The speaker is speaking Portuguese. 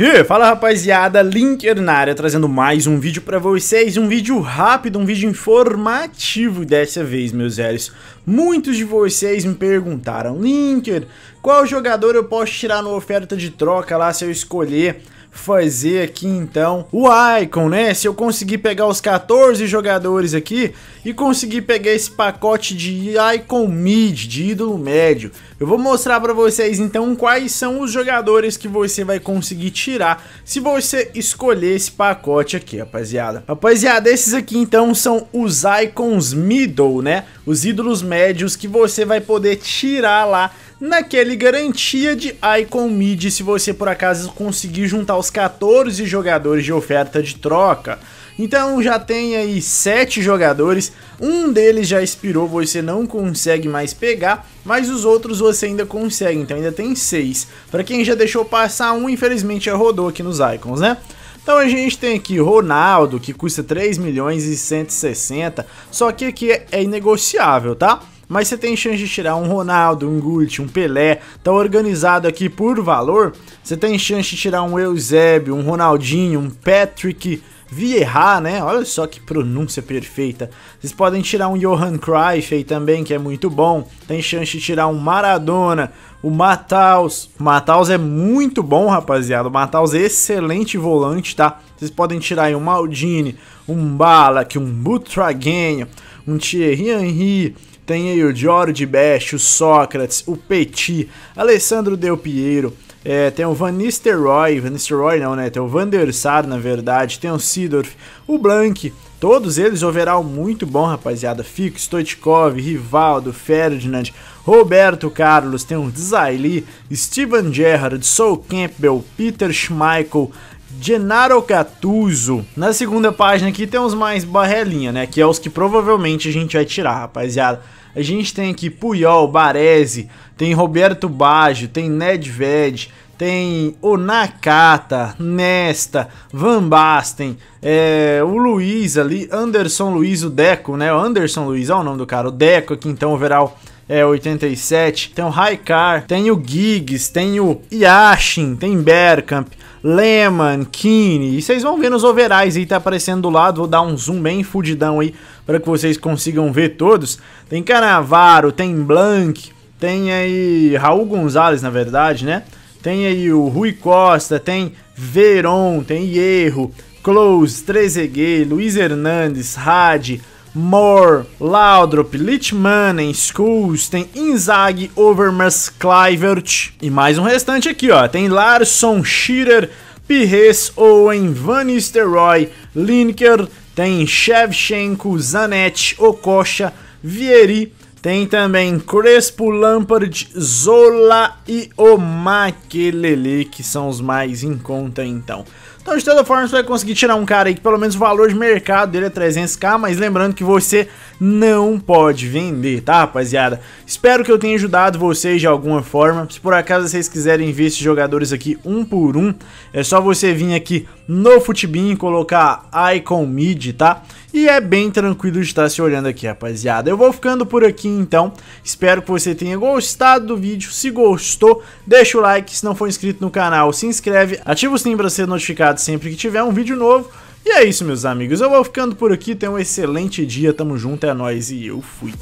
E fala rapaziada, Linker na área, trazendo mais um vídeo pra vocês, um vídeo rápido, um vídeo informativo dessa vez, meus velhos. Muitos de vocês me perguntaram, Linker, qual jogador eu posso tirar na oferta de troca lá se eu escolher fazer aqui então o Icon, né? Se eu conseguir pegar os 14 jogadores aqui e conseguir pegar esse pacote de Icon Mid, de ídolo médio. Eu vou mostrar para vocês então quais são os jogadores que você vai conseguir tirar se você escolher esse pacote aqui, rapaziada. Rapaziada, esses aqui então são os Icons Middle, né? Os ídolos médios que você vai poder tirar lá naquele garantia de Icon Mid se você por acaso conseguir juntar os 14 jogadores de oferta de troca. Então já tem aí 7 jogadores, um deles já expirou, você não consegue mais pegar, mas os outros você ainda consegue, então ainda tem 6. Para quem já deixou passar um, infelizmente já é rodou aqui nos Icons, né? Então a gente tem aqui Ronaldo, que custa 3 milhões e 160, só que aqui é, inegociável, tá? mas você tem chance de tirar um Ronaldo, um Gucci, um Pelé, tá organizado aqui por valor, você tem chance de tirar um Eusébio, um Ronaldinho, um Patrick Vieira, né? Olha só que pronúncia perfeita. Vocês podem tirar um Johan Cruyff aí também, que é muito bom. Tem chance de tirar um Maradona, o Mataus. O Mataus é muito bom, rapaziada. O Mataus é excelente volante, tá? Vocês podem tirar aí um Maldini, um Balak, um Butraguenho, um Thierry Henry, tem aí o Jordi Best, o Sócrates, o Petit, Alessandro Del Piero, é, tem o Van Nistelrooy, Van Nistelrooy não, né? Tem o Van der Sar, na verdade, tem o Sidorf, o Blank, todos eles overall muito bom, rapaziada. Fico, Stoichkov, Rivaldo, Ferdinand, Roberto Carlos, tem o Zaili, Steven Gerrard, Sol Campbell, Peter Schmeichel, Gennaro Catuzzo. Na segunda página aqui tem os mais barrelinha, né? Que é os que provavelmente a gente vai tirar, rapaziada. A gente tem aqui Puyol, Baresi, tem Roberto Baggio, tem Nedved, tem Onakata, Nesta, Van Basten, é, o Luiz ali, Anderson Luiz, o Deco, né? O Anderson Luiz, olha o nome do cara, o Deco aqui então, o Veral é, 87, tem o Raikar, tem o Giggs, tem o Yashin, tem Bergkamp, Lehman, Kine, e vocês vão ver nos overais aí, tá aparecendo do lado, vou dar um zoom bem fudidão aí, para que vocês consigam ver todos, tem Canavaro, tem Blank, tem aí Raul Gonzalez, na verdade, né, tem aí o Rui Costa, tem Veron, tem Hierro, Close, Trezeguet, Luiz Hernandes, Hadi, Moore, Laudrup, Litmanen, Schools, tem Inzaghi, Overmars, Clivert e mais um restante aqui, ó. Tem Larson, Schirer, Pires, Owen, Van Nistelrooy, Linker, tem Shevchenko, Zanetti, Okocha, Vieri, tem também Crespo, Lampard, Zola e Omaquelele que são os mais em conta então. Então, de toda forma, você vai conseguir tirar um cara aí que pelo menos o valor de mercado dele é 300k, mas lembrando que você não pode vender, tá, rapaziada? Espero que eu tenha ajudado vocês de alguma forma. Se por acaso vocês quiserem ver esses jogadores aqui um por um, é só você vir aqui no Futebin e colocar Icon Mid, tá? E é bem tranquilo estar se olhando aqui, rapaziada. Eu vou ficando por aqui, então. Espero que você tenha gostado do vídeo. Se gostou, deixa o like. Se não for inscrito no canal, se inscreve. Ativa o sininho para ser notificado sempre que tiver um vídeo novo. E é isso, meus amigos. Eu vou ficando por aqui. Tenha um excelente dia. Tamo junto, é nóis e eu fui.